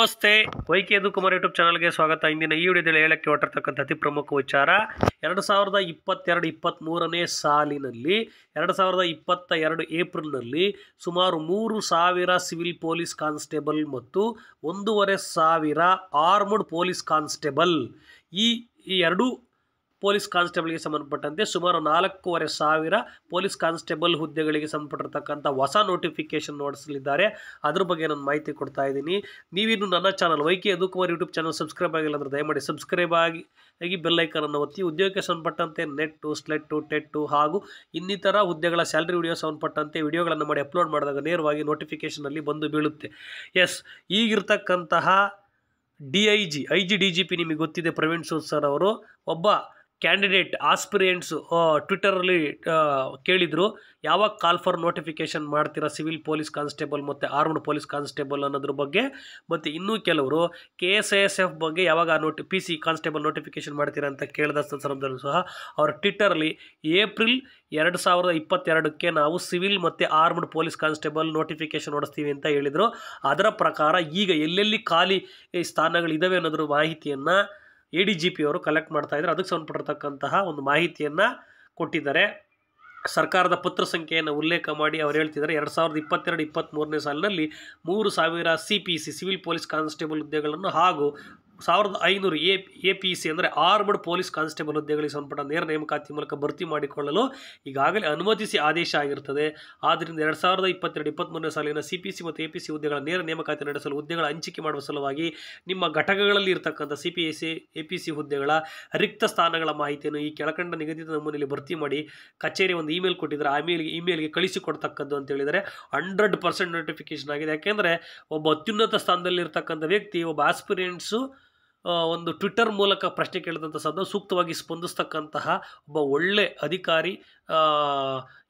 ನಮಸ್ತೆ K Kumar YouTube ಚಾನಲ್ಗೆ ಸ್ವಾಗತ ಇಂದಿನ ಈ ವಿಡಿಯೋದಲ್ಲಿ ಹೇಳಕ್ಕೆ ಹೊರಟಿರ್ತಕ್ಕಂಥ ಅತಿ ಪ್ರಮುಖ ವಿಚಾರ ಎರಡು ಸಾವಿರದ ಇಪ್ಪತ್ತೆರಡು ಇಪ್ಪತ್ತ್ಮೂರನೇ ಸಾಲಿನಲ್ಲಿ ಎರಡು ಸಾವಿರದ ಇಪ್ಪತ್ತ ಎರಡು ಏಪ್ರಿಲ್ನಲ್ಲಿ ಸುಮಾರು ಮೂರು ಸಾವಿರ ಸಿವಿಲ್ ಪೊಲೀಸ್ ಕಾನ್ಸ್ಟೇಬಲ್ ಮತ್ತು ಒಂದೂವರೆ ಸಾವಿರ ಆರ್ಮ್ಡ್ ಪೊಲೀಸ್ ಕಾನ್ಸ್ಟೇಬಲ್ ಈ ಈ ಎರಡೂ ಪೊಲೀಸ್ ಕಾನ್ಸ್ಟೇಬಲ್ಗೆ ಸಂಬಂಧಪಟ್ಟಂತೆ ಸುಮಾರು ನಾಲ್ಕೂವರೆ ಸಾವಿರ ಪೊಲೀಸ್ ಕಾನ್ಸ್ಟೇಬಲ್ ಹುದ್ದೆಗಳಿಗೆ ಸಂಬಂಧಪಟ್ಟಿರ್ತಕ್ಕಂಥ ಹೊಸ ನೋಟಿಫಿಕೇಷನ್ ನೋಡಿಸಲಿದ್ದಾರೆ ಅದ್ರ ಬಗ್ಗೆ ನಾನು ಮಾಹಿತಿ ಕೊಡ್ತಾ ಇದ್ದೀನಿ ನೀವಿನ್ನು ನನ್ನ ಚಾನಲ್ ವೈಕೆ ಎದುಕುಮಾರ್ ಯೂಟ್ಯೂಬ್ ಚಾನಲ್ ಸಬ್ಸ್ಕ್ರೈಬ್ ಆಗಿಲ್ಲ ಅಂದರೆ ದಯಮಾಡಿ ಸಬ್ಸ್ಕ್ರೈಬ್ ಆಗಿ ಆಗಿ ಬೆಲ್ಲೈಕನನ್ನು ಒತ್ತಿ ಉದ್ಯೋಗಕ್ಕೆ ಸಂಬಂಧಪಟ್ಟಂತೆ ನೆಟ್ಟು ಸ್ಲೆಟ್ಟು ಟೆಟ್ಟು ಹಾಗೂ ಇನ್ನಿತರ ಹುದ್ದೆಗಳ ಸ್ಯಾಲ್ರಿ ವಿಡಿಯೋ ಸಂಬಂಧಪಟ್ಟಂತೆ ವಿಡಿಯೋಗಳನ್ನು ಮಾಡಿ ಅಪ್ಲೋಡ್ ಮಾಡಿದಾಗ ನೇರವಾಗಿ ನೋಟಿಫಿಕೇಷನಲ್ಲಿ ಬಂದು ಬೀಳುತ್ತೆ ಎಸ್ ಈಗಿರ್ತಕ್ಕಂತಹ D I G I G D G P ನಿಮಗೆ ಗೊತ್ತಿದೆ ಪ್ರವೀಣ್ ಸೂದ್ ಸರ್ ಅವರು ಒಬ್ಬ ಕ್ಯಾಂಡಿಡೇಟ್ ಆಸ್ಪಿರಿಯೆಂಟ್ಸು ಟ್ವಿಟರಲ್ಲಿ ಕೇಳಿದರು ಯಾವಾಗ ಕಾಲ್ ಫಾರ್ ನೋಟಿಫಿಕೇಷನ್ ಮಾಡ್ತೀರಾ ಸಿವಿಲ್ ಪೊಲೀಸ್ ಕಾನ್ಸ್ಟೇಬಲ್ ಮತ್ತು ಆರ್ಮ್ಡ್ ಪೊಲೀಸ್ ಕಾನ್ಸ್ಟೇಬಲ್ ಅನ್ನೋದ್ರ ಬಗ್ಗೆ ಮತ್ತು ಇನ್ನೂ ಕೆಲವರು ಕೆ ಎಸ್ ಎಸ್ ಎಫ್ ಬಗ್ಗೆ ಯಾವಾಗ ನೋಟಿ ಪಿ ಸಿ ಕಾನ್ಸ್ಟೇಬಲ್ ನೋಟಿಫಿಕೇಷನ್ ಮಾಡ್ತೀರಾ ಅಂತ ಕೇಳಿದ ಸಂದರ್ಭದಲ್ಲೂ ಸಹ ಅವರು ಟ್ವಿಟರಲ್ಲಿ ಏಪ್ರಿಲ್ ಎರಡು ಸಾವಿರದ ಇಪ್ಪತ್ತೆರಡಕ್ಕೆ ನಾವು ಸಿವಿಲ್ ಮತ್ತು ಆರ್ಮ್ಡ್ ಪೊಲೀಸ್ ಕಾನ್ಸ್ಟೇಬಲ್ ನೋಟಿಫಿಕೇಷನ್ ಹೊಡಿಸ್ತೀವಿ ಅಂತ ಹೇಳಿದರು ಅದರ ಪ್ರಕಾರ ಈಗ ಎಲ್ಲೆಲ್ಲಿ ಖಾಲಿ ಸ್ಥಾನಗಳಿದ್ದಾವೆ ಅನ್ನೋದ್ರ ಮಾಹಿತಿಯನ್ನು ಎ ಡಿ ಜಿ ಅವರು ಕಲೆಕ್ಟ್ ಮಾಡ್ತಾ ಇದ್ದಾರೆ ಅದಕ್ಕೆ ಸಂಬಂಧಪಟ್ಟಿರ್ತಕ್ಕಂತಹ ಒಂದು ಮಾಹಿತಿಯನ್ನು ಕೊಟ್ಟಿದ್ದಾರೆ ಸರ್ಕಾರದ ಪತ್ರ ಸಂಖ್ಯೆಯನ್ನು ಉಲ್ಲೇಖ ಮಾಡಿ ಅವರು ಹೇಳ್ತಿದ್ದಾರೆ ಎರಡು ಸಾವಿರದ ಇಪ್ಪತ್ತೆರಡು ಇಪ್ಪತ್ತ್ಮೂರನೇ ಸಾಲಿನಲ್ಲಿ ಮೂರು ಸಾವಿರ C P C civil police constable ಹುದ್ದೆಗಳನ್ನು ಹಾಗೂ ಸಾವಿರದ ಐನೂರು ಎ ಎ ಪಿ ಸಿ ಅಂದರೆ ಆರ್ಮಡ್ ಪೊಲೀಸ್ ಕಾನ್ಸ್ಟೇಬಲ್ ಹುದ್ದೆಗಳಿಗೆ ಸಂಬಂಧಪಟ್ಟ ನೇರ ನೇಮಕಾತಿ ಮೂಲಕ ಭರ್ತಿ ಮಾಡಿಕೊಳ್ಳಲು ಈಗಾಗಲೇ ಅನುಮತಿಸಿ ಆದೇಶ ಆಗಿರುತ್ತದೆ ಆದ್ದರಿಂದ ಎರಡು ಸಾವಿರದ ಇಪ್ಪತ್ತೆರಡು ಇಪ್ಪತ್ತ್ಮೂರನೇ ಸಾಲಿನ ಸಿ ಪಿ ಸಿ ಮತ್ತು ಎ ಪಿ ಸಿ ಹುದ್ದೆಗಳ ನೇರ ನೇಮಕಾತಿ ನಡೆಸಲು ಹುದ್ದೆಗಳ ಹಂಚಿಕೆ ಮಾಡುವ ಸಲುವಾಗಿ ನಿಮ್ಮ ಘಟಕಗಳಲ್ಲಿ ಇರತಕ್ಕಂಥ C P S A P C ಹುದ್ದೆಗಳ ರಿಕ್ತ ಸ್ಥಾನಗಳ ಮಾಹಿತಿಯನ್ನು ಈ ಕೆಳಕಂಡ ನಿಗದಿತ ನಮೂನೆಯಲ್ಲಿ ಭರ್ತಿ ಮಾಡಿ ಕಚೇರಿ ಒಂದು ಇಮೇಲ್ ಕೊಟ್ಟಿದ್ದಾರೆ ಆ ಮೇಲ್ಗೆ ಇಮೇಲ್ಗೆ ಕಳಿಸಿಕೊಡ್ತಕ್ಕದ್ದು ಅಂತ ಹೇಳಿದರೆ ಹಂಡ್ರೆಡ್ ಪರ್ಸೆಂಟ್ ನೋಟಿಫಿಕೇಶನ್ ಆಗಿದೆ ಯಾಕೆಂದರೆ ಒಬ್ಬ ಅತ್ಯುನ್ನತ ಸ್ಥಾನದಲ್ಲಿರ್ತಕ್ಕಂಥ ವ್ಯಕ್ತಿ ಒಬ್ಬ ಆಸ್ಪಿರಿಯೆಂಟ್ಸು ಒಂದು ಟ್ವಿಟ್ಟರ್ ಮೂಲಕ ಪ್ರಶ್ನೆ ಕೇಳಿದಂಥ ಸದನ್ನು ಸೂಕ್ತವಾಗಿ ಸ್ಪಂದಿಸ್ತಕ್ಕಂತಹ ಒಬ್ಬ ಒಳ್ಳೆ ಅಧಿಕಾರಿ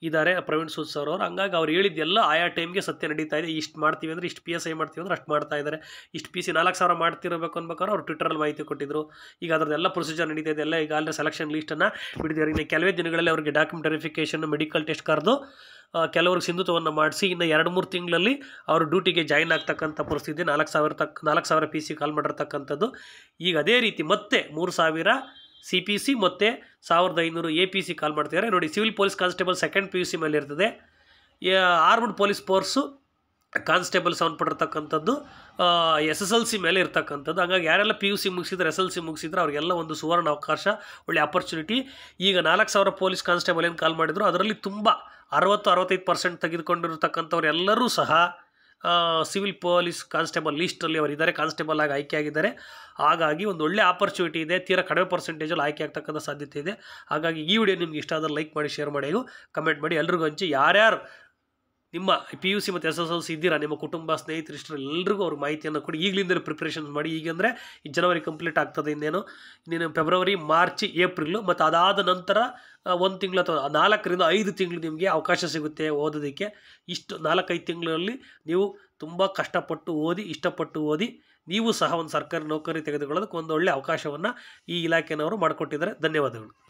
ಇದ್ದಾರೆ ಪ್ರವೀಣ್ ಸೂದ್ ಸರ್ ಅವರು ಹಂಗಾಗಿ ಅವ್ರು ಹೇಳಿದ್ದೆಲ್ಲ ಆಯಾ ಟೈಮ್ಗೆ ಸತ್ಯ ನಡೀತಾ ಇದೆ ಇಷ್ಟು ಮಾಡ್ತೀವಿ ಅಂದರೆ ಇಷ್ಟು ಪಿ ಎಸ್ ಐ ಮಾಡ್ತೀವಿ ಅಂದರೆ ಅಷ್ಟು ಮಾಡ್ತಾ ಇದ್ದಾರೆ ಇಷ್ಟು ಪಿ ಸಿ ನಾಲ್ಕು ಸಾವಿರ ಮಾಡ್ತಿರಬೇಕು ಅನ್ಬೇಕಾದ್ರೆ ಅವ್ರು ಟ್ವಿಟರಲ್ಲಿ ಮಾಹಿತಿ ಕೊಟ್ಟಿದ್ದರು ಈಗ ಅದರದ್ದೆಲ್ಲ ಪ್ರೊಸೀಜರ್ ನಡೀತಾ ಇದೆ ಎಲ್ಲ ಈಗ ಅಲ್ಲೇ ಸೆಲೆಕ್ಷನ್ ಲೀಸ್ಟನ್ನು ಬಿಡಿದ್ದಾರೆ ಇನ್ನು ಕೆಲವೇ ದಿನಗಳಲ್ಲಿ ಅವರಿಗೆ ಡಾಕ್ಯುಮೆಂಟ್ ವೆರಿಫಿಕೇಷನ್ ಮೆಡಿಕಲ್ ಟೆಸ್ಟ್ ಕರೆದು ಕೆಲವ್ರಿಗೆ ಸಿಂಧುತ್ವವನ್ನು ಮಾಡಿಸಿ ಇನ್ನು ಎರಡು ಮೂರು ತಿಂಗಳಲ್ಲಿ ಅವರು ಡ್ಯೂಟಿಗೆ ಜಾಯ್ನ್ ಆಗ್ತಕ್ಕಂಥ ಪರಿಸ್ಥಿತಿ ನಾಲ್ಕು ಸಾವಿರ ತಕ್ಕ ನಾಲ್ಕು ಸಾವಿರ ಪಿ ಸಿ ಕಾಲ್ ಮಾಡಿರ್ತಕ್ಕಂಥದ್ದು ಈಗ ಅದೇ ರೀತಿ ಮತ್ತೆ ಮೂರು ಸಾವಿರ ಸಿ ಪಿ ಸಿ ಮತ್ತು ಸಾವಿರದ ಐನೂರು ಎ ಪಿ ಸಿ ಕಾಲ್ ಮಾಡ್ತಿದ್ದಾರೆ ನೋಡಿ civil police constable second P U C ಮೇಲೆ ಇರ್ತದೆ ಆರ್ಮ್ಡ್ ಪೊಲೀಸ್ ಫೋರ್ಸು ಕಾನ್ಸ್ಟೇಬಲ್ ಸೌಂಡ್ ಪಡಿರ್ತಕ್ಕಂಥದ್ದು ಎಸ್ ಎಸ್ ಎಲ್ ಸಿ ಮೇಲೆ ಇರ್ತಕ್ಕಂಥದ್ದು ಹಾಗಾಗಿ ಯಾರೆಲ್ಲ ಪಿ ಯು ಸಿ ಮುಗಿಸಿದ್ರೆ ಎಸ್ ಎಲ್ ಸಿ ಮುಗಿಸಿದ್ರೆ ಅವರಿಗೆಲ್ಲ ಒಂದು ಸುವರ್ಣ ಅವಕಾಶ ಒಳ್ಳೆ ಆಪರ್ಚುನಿಟಿ ಈಗ ನಾಲ್ಕು ಸಾವಿರ ಪೊಲೀಸ್ ಕಾನ್ಸ್ಟೇಬಲ್ ಏನು ಕಾಲ್ ಮಾಡಿದ್ರು ಅದರಲ್ಲಿ ತುಂಬ ಅರವತ್ತು ಅರವತ್ತೈದು ಪರ್ಸೆಂಟ್ ತೆಗೆದುಕೊಂಡಿರ್ತಕ್ಕಂಥವರೆಲ್ಲರೂ ಸಹ ಸಿವಿಲ್ ಪೊಲೀಸ್ ಕಾನ್ಸ್ಟೇಬಲ್ ಲೀಸ್ಟಲ್ಲಿ ಅವರಿದ್ದಾರೆ ಕಾನ್ಸ್ಟೇಬಲ್ ಆಗಿ ಆಯ್ಕೆ ಆಗಿದ್ದಾರೆ ಹಾಗಾಗಿ ಒಂದು ಒಳ್ಳೆ ಆಪರ್ಚುನಿಟಿ ಇದೆ ತೀರಾ ಕಡಿಮೆ ಪರ್ಸೆಂಟೇಜಲ್ಲಿ ಆಯ್ಕೆ ಆಗ್ತಕ್ಕಂಥ ಸಾಧ್ಯತೆ ಇದೆ ಹಾಗಾಗಿ ಈ ವಿಡಿಯೋ ನಿಮ್ಗೆ ಇಷ್ಟ ಆದರೆ ಲೈಕ್ ಮಾಡಿ ಶೇರ್ ಮಾಡಿ ಕಮೆಂಟ್ ಮಾಡಿ ಎಲ್ರಿಗೂ ಹಂಚಿ ಯಾರ್ಯಾರು ನಿಮ್ಮ ಪಿ ಯು ಸಿ ಮತ್ತು ಎಸ್ ಎಸ್ ಎಲ್ ಸಿ ಇದ್ದೀರಾ ನಿಮ್ಮ ಕುಟುಂಬ ಸ್ನೇಹಿತರಿಷ್ಟರು ಎಲ್ಲರಿಗೂ ಅವ್ರ ಮಾಹಿತಿಯನ್ನು ಕೊಡಿ ಈಗಲಿಂದಲೇ ಪ್ರಿಪ್ರೇಷನ್ಸ್ ಮಾಡಿ ಈಗಂದರೆ ಈ ಜನವರಿ ಕಂಪ್ಲೀಟ್ ಆಗ್ತದೆ ಇನ್ನೇನು ಇನ್ನೇನು ಫೆಬ್ರವರಿ ಮಾರ್ಚ್ ಏಪ್ರಿಲ್ ಮತ್ತು ಅದಾದ ನಂತರ ಒಂದು ತಿಂಗಳು ಅಥವಾ ನಾಲ್ಕರಿಂದ ಐದು ತಿಂಗಳು ನಿಮಗೆ ಅವಕಾಶ ಸಿಗುತ್ತೆ ಓದೋದಕ್ಕೆ ಇಷ್ಟು ನಾಲ್ಕೈದು ತಿಂಗಳಲ್ಲಿ ನೀವು ತುಂಬ ಕಷ್ಟಪಟ್ಟು ಓದಿ ಇಷ್ಟಪಟ್ಟು ಓದಿ ನೀವು ಸಹ ಒಂದು ಸರ್ಕಾರಿ ನೌಕರಿ ತೆಗೆದುಕೊಳ್ಳೋದಕ್ಕೆ ಒಂದು ಒಳ್ಳೆಯ ಅವಕಾಶವನ್ನು ಈ ಇಲಾಖೆಯವರು ಮಾಡಿಕೊಟ್ಟಿದ್ದಾರೆ ಧನ್ಯವಾದಗಳು